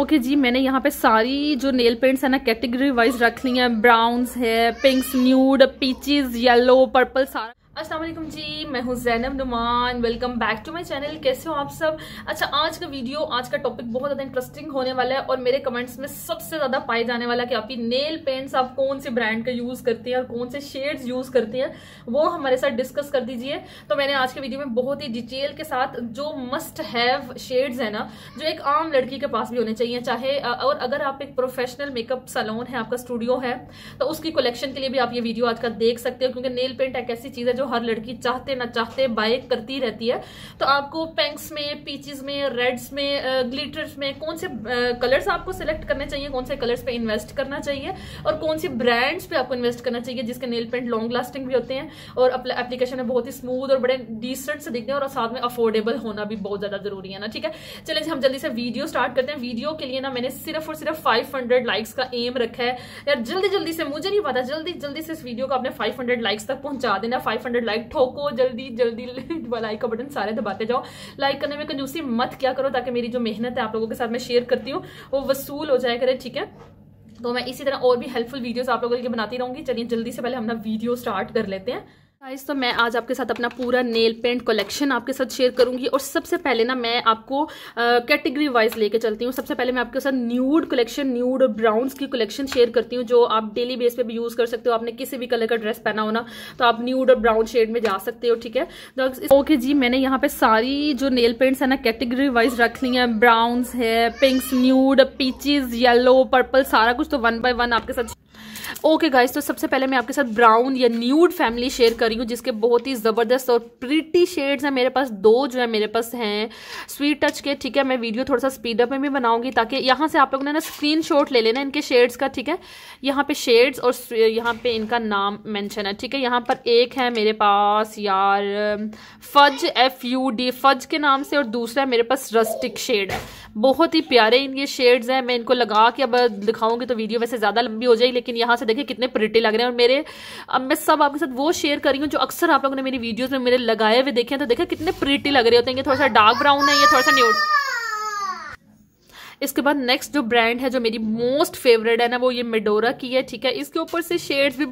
okay okay जी मैंने यहाँ पे सारी जो नेल पेंट्स है ना कैटेगरी वाइज रख ली है ब्राउन्स है pinks nudes peaches yellow purple सारा असलम जी मैं हूँ Zainab Numan welcome back to my channel कैसे हो आप सब अच्छा आज का वीडियो आज का टॉपिक बहुत ज़्यादा इंटरेस्टिंग होने वाला है और मेरे कमेंट्स में सबसे ज़्यादा पाए जाने वाला कि आपकी नेल पेंट्स आप कौन से ब्रांड का यूज़ करते हैं और कौन से शेड्स यूज़ करते हैं वो हमारे साथ डिस्कस कर दीजिए तो मैंने आज के वीडियो में बहुत ही डिटेल के साथ जो मस्ट हैव शेड्स है ना जो एक आम लड़की के पास भी होने चाहिए चाहे और अगर आप एक प्रोफेशनल मेकअप सलोन है आपका स्टूडियो है तो उसकी कलेक्शन के लिए भी आप ये वीडियो आज का देख सकते हो क्योंकि नेल पेंट एक ऐसी चीज़ है जो हर लड़की चाहते ना चाहते बाय करती रहती है तो आपको पेंक्स में पीचेस में रेड्स में ग्लिटर्स में कौन से कलर्स आपको सिलेक्ट करने चाहिए कौन से कलर्स पे इन्वेस्ट करना चाहिए और कौन से ब्रांड्स पे आपको इन्वेस्ट करना चाहिए जिसके नेल पेंट लॉन्ग लास्टिंग भी होते हैं और एप्लीकेशन में बहुत ही स्मूथ और बड़े डिसेंट से दिखते हैं और साथ में अफोर्डेबल होना भी बहुत ज़्यादा जरूरी है ना ठीक है चले हम जल्दी से वीडियो स्टार्ट करते हैं वीडियो के लिए ना मैंने सिर्फ और सिर्फ फाइव लाइक्स का एम रखा है यार जल्दी जल्दी से मुझे नहीं पता जल्दी जल्दी से इस वीडियो को आपने फाइव लाइक्स तक पहुंचा देना फाइव हंड्रेड लाइक ठोको जल्दी जल्दी लाइक का बटन सारे दबाते जाओ लाइक करने में कंजूसी मत क्या करो ताकि मेरी जो मेहनत है आप लोगों के साथ मैं शेयर करती हूँ वो वसूल हो जाए करे ठीक है तो मैं इसी तरह और भी हेल्पफुल वीडियोस आप लोगों के लिए बनाती रहूंगी चलिए जल्दी से पहले हम ना वीडियो स्टार्ट कर लेते हैं गाइस तो मैं आज आपके साथ अपना पूरा नेल पेंट कलेक्शन आपके साथ शेयर करूंगी और सबसे पहले ना मैं आपको कैटेगरी वाइज लेके चलती हूँ सबसे पहले मैं आपके साथ न्यूड कलेक्शन न्यूड और ब्राउन्स की कलेक्शन शेयर करती हूँ जो आप डेली बेस पे भी यूज़ कर सकते हो आपने किसी भी कलर का ड्रेस पहना हो ना तो आप न्यूड और ब्राउन शेड में जा सकते हो ठीक है तो ओके जी मैंने यहाँ पे सारी जो नेल पेंट्स है ना कैटेगरी वाइज रख ली है ब्राउन्स है pinks nude peaches yellow purple सारा कुछ तो वन बाय वन आपके साथ ओके गाइस तो सबसे पहले मैं आपके साथ ब्राउन या न्यूड फैमिली शेयर कर रही हूँ जिसके बहुत ही ज़बरदस्त और प्रिटी शेड्स हैं मेरे पास दो जो है मेरे पास हैं स्वीट टच के ठीक है मैं वीडियो थोड़ा सा स्पीड अप में भी बनाऊंगी ताकि यहाँ से आप लोगों ने ना स्क्रीन ले लेना इनके शेड्स का ठीक है यहाँ पे शेड्स और यहाँ पे इनका नाम मैंशन है ठीक है यहाँ पर एक है मेरे पास यार fudge F U D fudge के नाम से और दूसरा मेरे पास रस्टिक शेड है बहुत ही प्यारे इनके शेड्स हैं मैं इनको लगा के अब दिखाऊंगी तो वीडियो वैसे ज़्यादा लंबी हो जाएगी लेकिन लेकिन यहाँ से देखिए कितने प्रिटी लग रहे हैं और मेरे अब मैं सब आपके साथ वो शेयर करी हूँ जो अक्सर आप लोगों ने मेरी वीडियोज़ में मेरे लगाए हुए देखे हैं तो देखा कितने प्रिटी लग रहे होते हैं ये थोड़ा सा डार्क ब्राउन है ये थोड़ा सा न्यूट इसके बाद नेक्स्ट जो ब्रांड है जो मेरी मोस्ट फेवरेट है ना वो ये मेडोरा की है ठीक है इसके ऊपर से शेड्स भी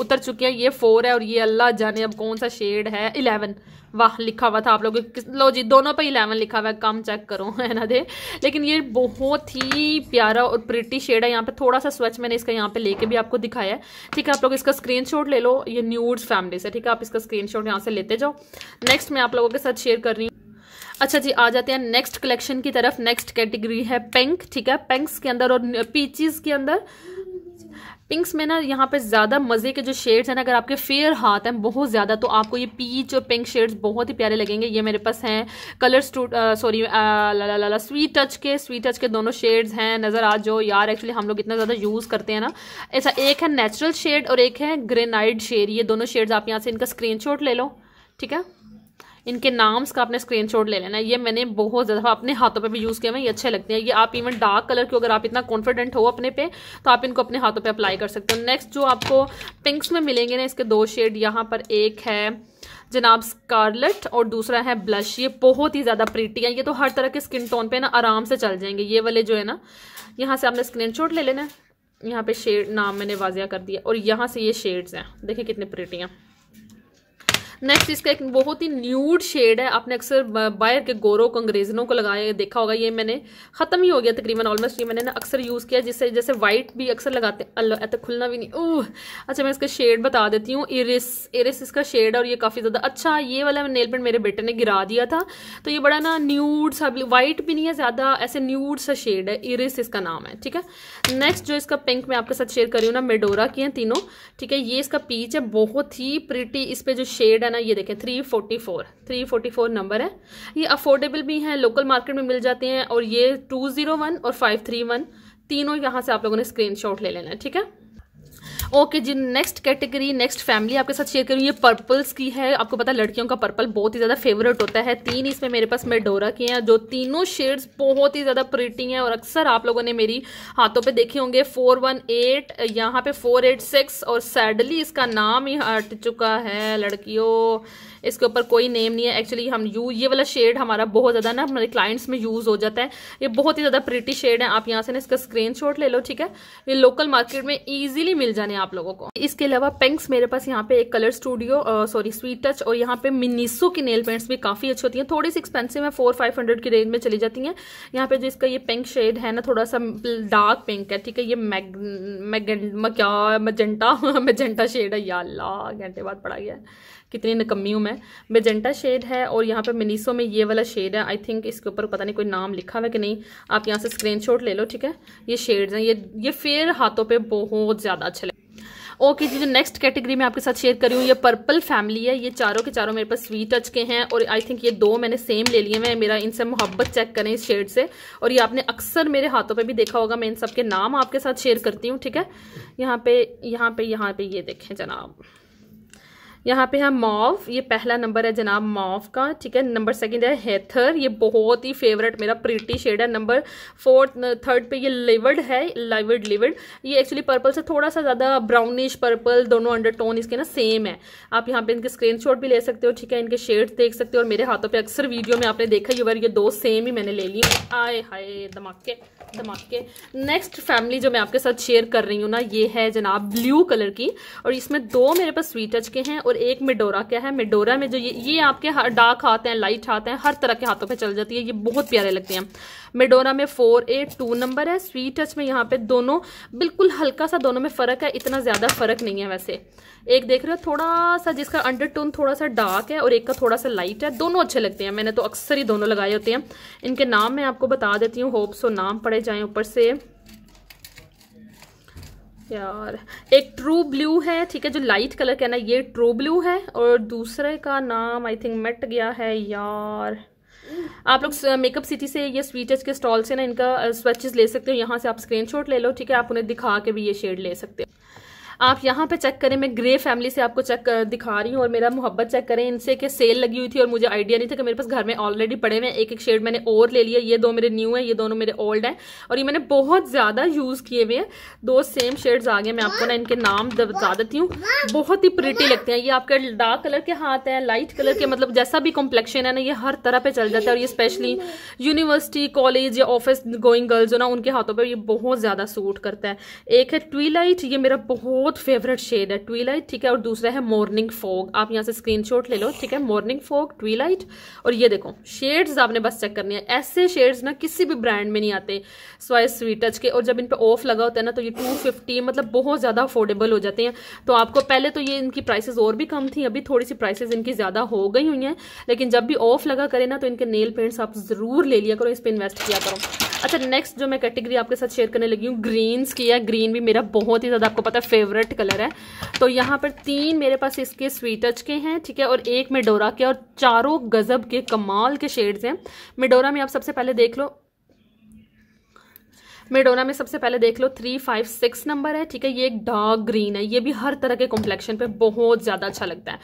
उतर चुके हैं ये फोर है और ये अल्लाह जाने अब कौन सा शेड है इलेवन वाह लिखा हुआ था आप लोगों लो जी दोनों पे इलेवन लिखा हुआ है कम चेक करो है ना दे लेकिन ये बहुत ही प्यारा और प्रिटी शेड है यहाँ पे थोड़ा सा स्वच मैंने इसका यहाँ पे लेके भी आपको दिखाया है ठीक है आप लोग इसका स्क्रीनशॉट ले लो ये न्यूड्स फैमिली से ठीक है आप इसका स्क्रीनशॉट यहाँ से लेते जाओ नेक्स्ट मैं आप लोगों के साथ शेयर कर रही हूँ अच्छा जी आ जाते हैं नेक्स्ट कलेक्शन की तरफ नेक्स्ट कैटेगरी है पिंक ठीक है पिंक्स के अंदर और पीचिस के अंदर पिंक्स में ना यहाँ पे ज़्यादा मज़े के जो शेड्स हैं ना अगर आपके फेयर हाथ हैं बहुत ज़्यादा तो आपको ये पीच और पिंक शेड्स बहुत ही प्यारे लगेंगे ये मेरे पास हैं कलर टू सॉरी लाला लाला स्वीट टच के स्वीट टच के दोनों शेड्स हैं नज़र आ जाओ यार एक्चुअली हम लोग इतना ज़्यादा यूज़ करते हैं ना ऐसा एक है नेचुरल शेड और एक है ग्रेनाइड शेड ये दोनों शेड्स आप यहाँ से इनका स्क्रीन ले लो ठीक है इनके नाम्स का आपने स्क्रीनशॉट ले लेना है ये मैंने बहुत ज़्यादा अपने हाथों पे भी यूज़ किया ये अच्छे लगते हैं ये आप इवन डार्क कलर के अगर आप इतना कॉन्फिडेंट हो अपने पे तो आप इनको अपने हाथों पर अप्लाई कर सकते हो नेक्स्ट जो आपको पिंक्स में मिलेंगे ना इसके दो शेड यहाँ पर एक है जनाब स्कारलेट और दूसरा है ब्लश ये बहुत ही ज़्यादा प्रीटी है ये तो हर तरह के स्किन टोन पे ना आराम से चल जाएंगे ये वाले जो है ना यहाँ से आपने शॉट ले लेना है यहाँ पे शेड नाम मैंने वाजिया कर दिया और यहाँ से ये शेड्स हैं देखिए कितने प्रिटी हैं नेक्स्ट इसका एक बहुत ही न्यूड शेड है आपने अक्सर बाहर के गोरों को अंग्रेजनों को लगाया देखा होगा ये मैंने ख़त्म ही हो गया तकरीबन ऑलमोस्ट ये मैंने ना अक्सर यूज़ किया जिससे जैसे व्हाइट भी अक्सर लगाते हैं तो खुलना भी नहीं ओह अच्छा मैं इसका शेड बता देती हूँ इरिस इरिस इसका शेड और ये काफ़ी ज़्यादा अच्छा ये वाला नेल पेंट मेरे बेटे ने गिरा दिया था तो ये बड़ा ना न्यूड सा वाइट मतलब भी नहीं है ज़्यादा ऐसे न्यूड सा शेड है इरिस इसका नाम है ठीक है नेक्स्ट जो इसका पिंक मैं आपके साथ शेयर करी हूँ ना मेडोरा की हैं तीनों ठीक है ये इसका पीच है बहुत ही प्रिटी इस पर जो शेड है ना ये देखें three forty four three forty four number है ये अफोर्डेबल भी हैं लोकल मार्केट में मिल जाते हैं और ये टू ज़ीरो वन और फाइव थ्री वन तीनों यहाँ से आप लोगों ने स्क्रीनशॉट ले लेना है ठीक है ओके जी नेक्स्ट कैटेगरी नेक्स्ट फैमिली आपके साथ शेयर करूँ ये पर्पल्स की है आपको पता है लड़कियों का पर्पल बहुत ही ज़्यादा फेवरेट होता है तीन इसमें मेरे पास मेडोरा की हैं जो तीनों शेड्स बहुत ही ज़्यादा प्रिटी हैं और अक्सर आप लोगों ने मेरी हाथों पर देखे होंगे फोर वन एट यहाँ पे फोर एट सिक्स और सैडली इसका नाम ही हट चुका है लड़कियों इसके ऊपर कोई नेम नहीं है एक्चुअली हम यू ये वाला शेड हमारा बहुत ज़्यादा ना हमारे क्लाइंट्स में यूज़ हो जाता है ये बहुत ही ज़्यादा प्रिटी शेड है आप यहाँ से ना इसका स्क्रीन ले लो ठीक है ये लोकल मार्केट में ईजिली मिल जाने आप लोगों को इसके अलावा पेंक्स मेरे पास यहाँ पे एक colour studio sorry sweet touch और यहाँ पे मिनीसो की नेल पेंट्स भी काफ़ी अच्छी होती हैं थोड़ी सी एक्सपेंसिव है फोर फाइव हंड्रेड की रेंज में चली जाती हैं यहाँ पे जो इसका ये पिंक शेड है ना थोड़ा सा डार्क पिंक है ठीक है ये मैग मैगेंड क्या मजेंटा मजेंटा शेड है या अल्लाह घंटे बाद पड़ा गया है कितनी नकम्मी हूँ मैं मेजेंटा शेड है और यहाँ पे मिनीसो में ये वाला शेड है आई थिंक इसके ऊपर पता नहीं कोई नाम लिखा हुआ कि नहीं आप यहाँ से स्क्रीनशॉट ले लो ठीक है ये शेड्स हैं ये ये फेयर हाथों पर बहुत ज़्यादा अच्छे ओके जी जो नेक्स्ट कैटेगरी में आपके साथ शेयर करी हूँ ये पर्पल फैमिली है ये चारों के चारों मेरे पास स्वीट टच के हैं और आई थिंक ये दो मैंने सेम ले लिए हैं मेरा इनसे मोहब्बत चेक करें इस शेड से और ये आपने अक्सर मेरे हाथों पे भी देखा होगा मैं इन सब के नाम आपके साथ शेयर करती हूँ ठीक है यहाँ पे यहाँ पे यहाँ पे ये देखें जनाब यहाँ पे है मॉव ये पहला नंबर है जनाब मॉव का ठीक है नंबर सेकंड है हेथर ये बहुत ही फेवरेट मेरा प्रिटी शेड है नंबर फोर्थ थर्ड पे ये लिवर्ड है लिवर्ड लिवर्ड ये एक्चुअली पर्पल से थोड़ा सा ज़्यादा ब्राउनिश पर्पल दोनों अंडरटोन इसके ना सेम है आप यहाँ पे इनके स्क्रीनशॉट भी ले सकते हो ठीक है इनके शेड्स देख सकते हो और मेरे हाथों पे अक्सर वीडियो में आपने देखा ये बार ये दो सेम ही मैंने ले ली आए हाय धमाके धमाके नेक्स्ट फैमिली जो मैं आपके साथ शेयर कर रही हूँ ना ये है जनाब ब्लू कलर की और इसमें दो मेरे पास स्वीट टच के हैं और और एक मिडोरा क्या है मिडोरा में जो ये ये आपके हर डार्क हाथ हैं लाइट हाथ हैं हर तरह के हाथों पे चल जाती है ये बहुत प्यारे लगते हैं मिडोरा में फोर एट टू नंबर है स्वीट टच में यहाँ पे दोनों बिल्कुल हल्का सा दोनों में फ़र्क है इतना ज़्यादा फ़र्क नहीं है वैसे एक देख रहे हो थोड़ा सा जिसका अंडर थोड़ा सा डार्क है और एक का थोड़ा सा लाइट है दोनों अच्छे लगते हैं मैंने तो अक्सर ही दोनों लगाए होते हैं इनके नाम मैं आपको बता देती हूँ होप्स और नाम पड़े जाएँ ऊपर से यार एक ट्रू ब्लू है ठीक है जो लाइट कलर का ना ये ट्रू ब्लू है और दूसरे का नाम आई थिंक मट गया है यार आप लोग मेकअप सिटी से या स्वीटर्स के स्टॉल से ना इनका स्वेचेस ले सकते हो यहाँ से आप स्क्रीनशॉट ले लो ठीक है आप उन्हें दिखा के भी ये शेड ले सकते हो आप यहाँ पे चेक करें मैं ग्रे फैमिली से आपको चेक दिखा रही हूँ और मेरा मोहब्बत चेक करें इनसे कि सेल लगी हुई थी और मुझे आइडिया नहीं था कि मेरे पास घर में ऑलरेडी पड़े हुए एक एक शेड मैंने और ले लिया ये दो मेरे न्यू है ये दोनों मेरे ओल्ड हैं और ये मैंने बहुत ज़्यादा यूज़ किए हुए हैं दो सेम शेड्स आ गए मैं आपको ना इनके नाम बता देती हूँ बहुत ही प्रिटी लगते हैं ये आपके डार्क कलर के हाथ हैं लाइट कलर के मतलब जैसा भी कॉम्प्लेक्शन है ना ये हर तरह पे चल जाता है और ये स्पेशली यूनिवर्सिटी कॉलेज या ऑफिस गोइंग गर्ल्स हो ना उनके हाथों पर ये बहुत ज़्यादा सूट करता है एक है ट्वीलाइट ये मेरा बहुत फोर्थ फेवरेट शेड है ट्वीलाइट ठीक है और दूसरा है मॉर्निंग फॉग आप यहाँ से स्क्रीनशॉट ले लो ठीक है मॉर्निंग फॉग ट्वीलाइट और ये देखो शेड्स आपने बस चेक करनी है ऐसे शेड्स ना किसी भी ब्रांड में नहीं आते स्वाइस स्वीट टच के और जब इन पर ऑफ लगा होता है ना तो ये टू फिफ्टी मतलब बहुत ज़्यादा अफोर्डेबल हो जाते हैं तो आपको पहले तो ये इनकी प्राइसेज और भी कम थी अभी थोड़ी सी प्राइसेज इनकी ज़्यादा हो गई हुई हैं लेकिन जब भी ऑफ लगा करें ना तो इनके नेल पेंट्स आप ज़रूर ले लिया करो इस पर इन्वेस्ट किया करो अच्छा नेक्स्ट जो मैं कैटेगरी आपके साथ शेयर करने लगी हूँ ग्रीन्स की है ग्रीन भी मेरा बहुत ही ज़्यादा आपको पता है फेवरेट कलर है तो यहाँ पर तीन मेरे पास इसके स्वीटच के हैं ठीक है और एक मेडोरा के और चारों गज़ब के कमाल के शेड्स हैं मेडोरा में आप सबसे पहले देख लो मेडोना में सबसे पहले देख लो थ्री फाइव सिक्स नंबर है ठीक है ये एक डार्क ग्रीन है ये भी हर तरह के कॉम्प्लेक्शन पे बहुत ज़्यादा अच्छा लगता है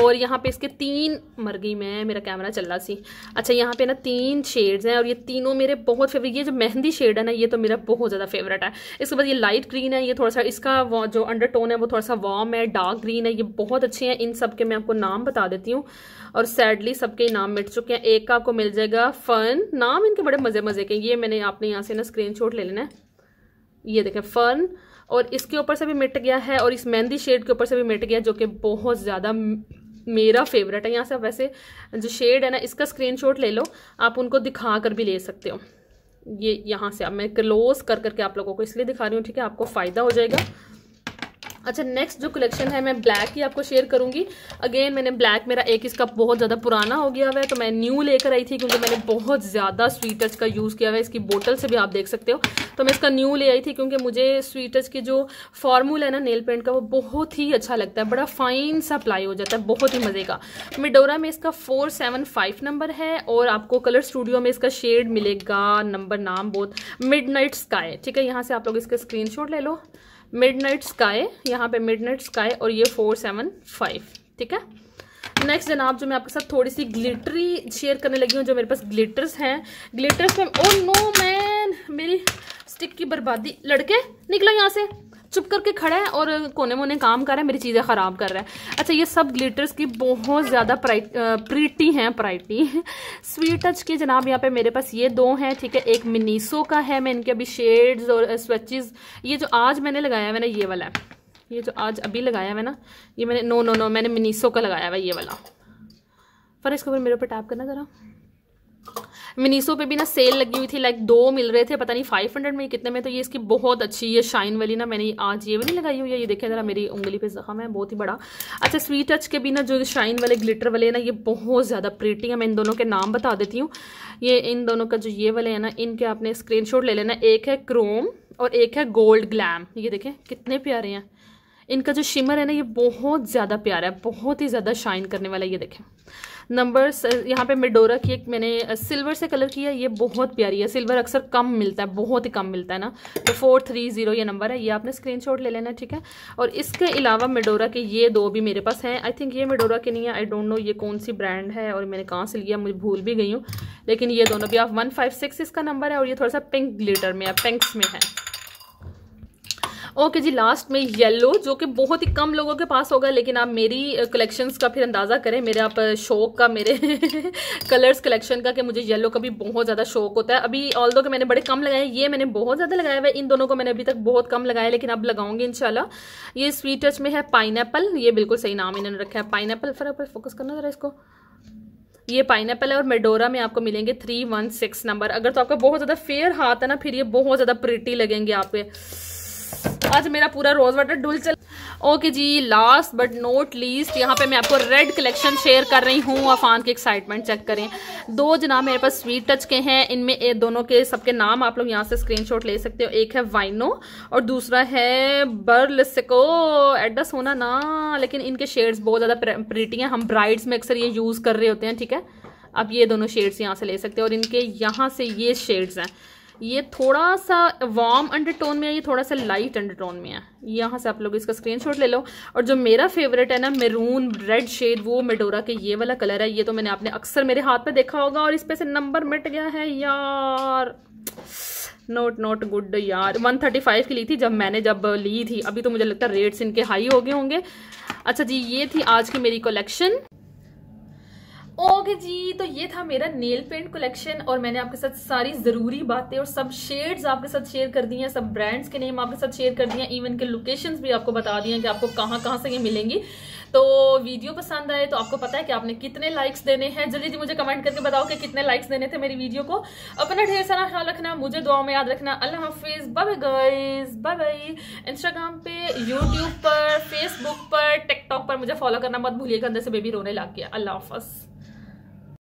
और यहाँ पे इसके तीन मर गई मैं मेरा कैमरा चल रहा सी अच्छा यहाँ पे ना तीन शेड्स हैं और ये तीनों मेरे बहुत फेवरेट ये जो मेहंदी शेड है ना ये तो मेरा बहुत ज़्यादा फेवरेट है इसके बाद ये लाइट ग्रीन है ये थोड़ा सा इसका जो अंडर है वो थोड़ा सा वार्म है डार्क ग्रीन है ये बहुत अच्छे हैं इन सब के मैं आपको नाम बता देती हूँ और सैडली सबके नाम मिट चुके हैं एक का आपको मिल जाएगा फन नाम इनके बड़े मज़े मज़े के ये मैंने आपने यहाँ से ना स्क्रीन ले लेना है ये देखें फर्न और इसके ऊपर से भी मिट गया है और इस मेहंदी शेड के ऊपर से भी मिट गया जो कि बहुत ज़्यादा मेरा फेवरेट है यहाँ से वैसे जो शेड है ना इसका स्क्रीनशॉट ले लो आप उनको दिखा कर भी ले सकते हो ये यहाँ से अब मैं क्लोज कर करके आप लोगों को इसलिए दिखा रही हूँ ठीक है आपको फ़ायदा हो जाएगा अच्छा नेक्स्ट जो कलेक्शन है मैं ब्लैक ही आपको शेयर करूंगी अगेन मैंने ब्लैक मेरा एक इसका बहुत ज़्यादा पुराना हो गया हुआ है तो मैं न्यू लेकर आई थी क्योंकि मैंने बहुत ज़्यादा स्वीट का यूज़ किया हुआ है इसकी बोतल से भी आप देख सकते हो तो मैं इसका न्यू ले आई थी क्योंकि मुझे स्वीट टच की जो फॉर्मूला है ना नेल पेंट का वो बहुत ही अच्छा लगता है बड़ा फाइन सा अप्लाई हो जाता है बहुत ही मज़े का मिडोरा में इसका फोर सेवन फाइव नंबर है और आपको कलर स्टूडियो में इसका शेड मिलेगा नंबर नाम बहुत मिड स्काई ठीक है यहाँ से आप लोग इसका स्क्रीन ले लो मिड नाइट स्काई यहाँ पे मिड नाइट स्काई और ये फोर सेवन फाइव ठीक है नेक्स्ट जनाब जो मैं आपके साथ थोड़ी सी ग्लिटरी शेयर करने लगी हूँ जो मेरे पास ग्लिटर्स हैं ग्लिटर्स में ओ नो मैन मेरी स्टिक की बर्बादी लड़के निकलो यहाँ से चुप करके खड़ा है और कोने मोने काम कर रहा है मेरी चीज़ें ख़राब कर रहा है अच्छा ये सब ग्लिटर्स की बहुत ज़्यादा प्रीटी हैं प्राइटी स्वीट टच के जनाब यहाँ पे मेरे पास ये दो हैं ठीक है एक मिनीसो का है मैं इनके अभी शेड्स और स्वेचेज ये जो आज मैंने लगाया मैंने ये वाला है ये जो आज अभी लगाया है ना ये मैंने नो नो नो मैंने मिनीसो का लगाया हुआ ये वाला पर इसके ऊपर मेरे ऊपर टैप करना ज़रा मिनीसो पे भी ना सेल लगी हुई थी लाइक दो मिल रहे थे पता नहीं फाइव हंड्रेड में कितने में तो ये इसकी बहुत अच्छी ये शाइन वाली ना मैंने आज ये वाली लगाई हुई है ये देखें ज़रा मेरी उंगली पे जख्म है बहुत ही बड़ा अच्छा स्वीट टच के भी ना जो शाइन वाले ग्लिटर वाले ना ये बहुत ज़्यादा प्रीटी है मैं इन दोनों के नाम बता देती हूँ ये इन दोनों का जो ये वाले हैं ना इनके आपने स्क्रीन ले लेना एक है क्रोम और एक है गोल्ड ग्लैम ये देखें कितने प्यारे हैं इनका जो शिमर है ना ये बहुत ज़्यादा प्यारा है बहुत ही ज़्यादा शाइन करने वाला ये देखें नंबर uh, यहाँ पे मेडोरा की एक मैंने सिल्वर uh, से कलर किया ये बहुत प्यारी है सिल्वर अक्सर कम मिलता है बहुत ही कम मिलता है ना तो फोर थ्री ज़ीरो ये नंबर है ये आपने स्क्रीनशॉट ले लेना ठीक है और इसके अलावा मेडोरा के ये दो भी मेरे पास हैं आई थिंक ये मेडोरा के नहीं है आई डोंट नो ये कौन सी ब्रांड है और मैंने कहाँ से लिया मुझे भूल भी गई हूँ लेकिन ये दोनों भी आप वन फाइव सिक्स इसका नंबर है और ये थोड़ा सा पिंक ग्लिटर में है पिंक्स में है ओके जी लास्ट में येलो जो कि बहुत ही कम लोगों के पास होगा लेकिन आप मेरी कलेक्शंस का फिर अंदाज़ा करें मेरे आप शौक का मेरे कलर्स कलेक्शन का कि मुझे येलो का भी बहुत ज़्यादा शौक होता है अभी ऑल दो के मैंने बड़े कम लगाए ये मैंने बहुत ज़्यादा लगाया हुआ इन दोनों को मैंने अभी तक बहुत कम लगाया लेकिन अब लगाऊंगी इनशाला ये स्वीट टच में है पाइन ये बिल्कुल सही नाम इन्होंने रखा है पाइन एपल फिर फोकस करना ज़रा इसको ये पाइन है और मेडोरा में आपको मिलेंगे थ्री वन सिक्स नंबर अगर तो आपका बहुत ज़्यादा फेयर हाथ है ना फिर ये बहुत ज़्यादा प्रिटी लगेंगे आपके आज मेरा पूरा रोज वाटर डुल चल ओके जी लास्ट बट नोट लीस्ट यहाँ पे मैं आपको रेड कलेक्शन शेयर कर रही हूँ अफान की एक्साइटमेंट चेक करें दो जनाब मेरे पास स्वीट टच के हैं इनमें दोनों के सबके नाम आप लोग यहाँ से स्क्रीनशॉट ले सकते हो एक है वाइनो और दूसरा है बर्लसिको एड्रेस होना ना लेकिन इनके शेड्स बहुत ज़्यादा प्रिटी हैं हम ब्राइड्स में अक्सर ये यूज़ कर रहे होते हैं ठीक है अब ये दोनों शेड्स यहाँ से ले सकते हैं और इनके यहाँ से ये शेड्स हैं ये थोड़ा सा वार्म अंडरटोन में है ये थोड़ा सा लाइट अंडरटोन में है यहाँ से आप लोग इसका स्क्रीनशॉट ले लो और जो मेरा फेवरेट है ना मेरून रेड शेड वो मेडोरा के ये वाला कलर है ये तो मैंने आपने अक्सर मेरे हाथ में देखा होगा और इस पे से नंबर मिट गया है यार नोट नोट गुड यार 135 की ली थी जब मैंने जब ली थी अभी तो मुझे लगता है रेट्स इनके हाई हो गए होंगे अच्छा जी ये थी आज की मेरी कलेक्शन ओके जी तो ये था मेरा नेल पेंट कलेक्शन और मैंने आपके साथ सारी ज़रूरी बातें और सब शेड्स आपके साथ शेयर कर दी हैं सब ब्रांड्स के नेम आपके साथ शेयर कर दिए इवन के लोकेशंस भी आपको बता दिए कि आपको कहाँ कहाँ से ये मिलेंगी तो वीडियो पसंद आए तो आपको पता है कि आपने कितने लाइक्स देने हैं जल्दी जी मुझे कमेंट करके बताओ कि कितने लाइक्स देने थे मेरी वीडियो को अपना ढेर सारा ख्याल रखना मुझे दुआ में याद रखना अल्लाह हाफिज़ bye guys bye bye Instagram पे यूट्यूब पर फेसबुक पर टिकटॉक पर मुझे फॉलो करना मत भूलिएगा अंदर से बेबी रोने लग गया अल्लाह हाफ